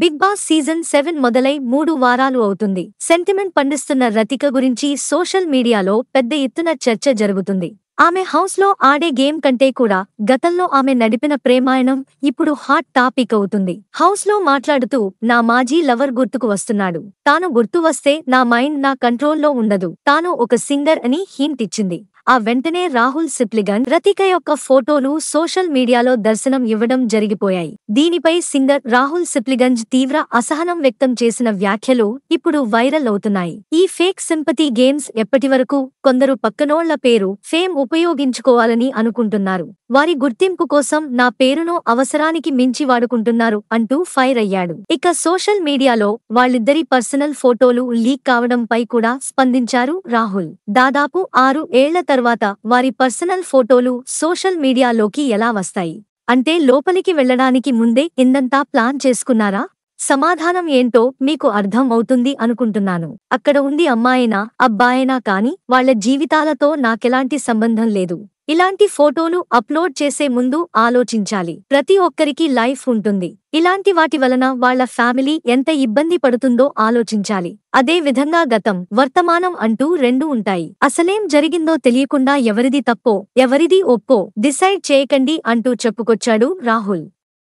big boss season seven మొదలై మూడు వారాలు అవుతుంది సెంటిమెంట్ పండిస్తున్న రతిక గురించి సోషల్ మీడియాలో పెద్ద ఎత్తున చర్చ జరుగుతుంది ఆమె హౌస్లో ఆడే గేమ్ కంటే కూడా గతంలో ఆమె నడిపిన ప్రేమాయణం ఇప్పుడు హాట్ టాపిక్ అవుతుంది హౌస్లో మాట్లాడుతూ నా మాజీ లవర్ గుర్తుకు వస్తున్నాడు తాను గుర్తు వస్తే నా మైండ్ నా కంట్రోల్లో ఉండదు తాను ఒక సింగర్ అని హీంట్ ఇచ్చింది ఆ వెంటనే రాహుల్ సిప్లిగన్ రతిక యొక్క ఫోటోలు సోషల్ మీడియాలో దర్శనం ఇవ్వడం జరిగిపోయాయి దీనిపై సింగర్ రాహుల్ సిప్లిగంజ్ తీవ్ర అసహనం వ్యక్తం చేసిన వ్యాఖ్యలు ఇప్పుడు వైరల్ అవుతున్నాయి ఈ ఫేక్ సింపతి గేమ్స్ ఎప్పటివరకు కొందరు పక్కనోళ్ల పేరు ఫేమ్ ఉప ఉపయోగించుకోవాలని అనుకుంటున్నారు వారి గుర్తింపు కోసం నా పేరును అవసరానికి మించి వాడుకుంటున్నారు అంటూ ఫైర్ అయ్యాడు ఇక సోషల్ మీడియాలో వాళ్ళిద్దరి పర్సనల్ ఫోటోలు లీక్ కావడంపై కూడా స్పందించారు రాహుల్ దాదాపు ఆరు ఏళ్ల తర్వాత వారి పర్సనల్ ఫోటోలు సోషల్ మీడియాలోకి ఎలా వస్తాయి అంటే లోపలికి వెళ్లడానికి ముందే ఇందంతా ప్లాన్ చేసుకున్నారా సమాధానం ఏంటో మీకు అర్థం అవుతుంది అనుకుంటున్నాను అక్కడ ఉంది అమ్మాయినా అబ్బాయినా కాని వాళ్ల జీవితాలతో నాకెలాంటి సంబంధం లేదు ఇలాంటి ఫోటోలు అప్లోడ్ చేసే ముందు ఆలోచించాలి ప్రతి ఒక్కరికి లైఫ్ ఉంటుంది ఇలాంటి వాటి వలన వాళ్ల ఫ్యామిలీ ఎంత ఇబ్బంది పడుతుందో ఆలోచించాలి అదే విధంగా గతం వర్తమానం అంటూ రెండు ఉంటాయి అసలేం జరిగిందో తెలియకుండా ఎవరిది తప్పో ఎవరిది ఒప్పో డిసైడ్ చేయకండి అంటూ చెప్పుకొచ్చాడు రాహుల్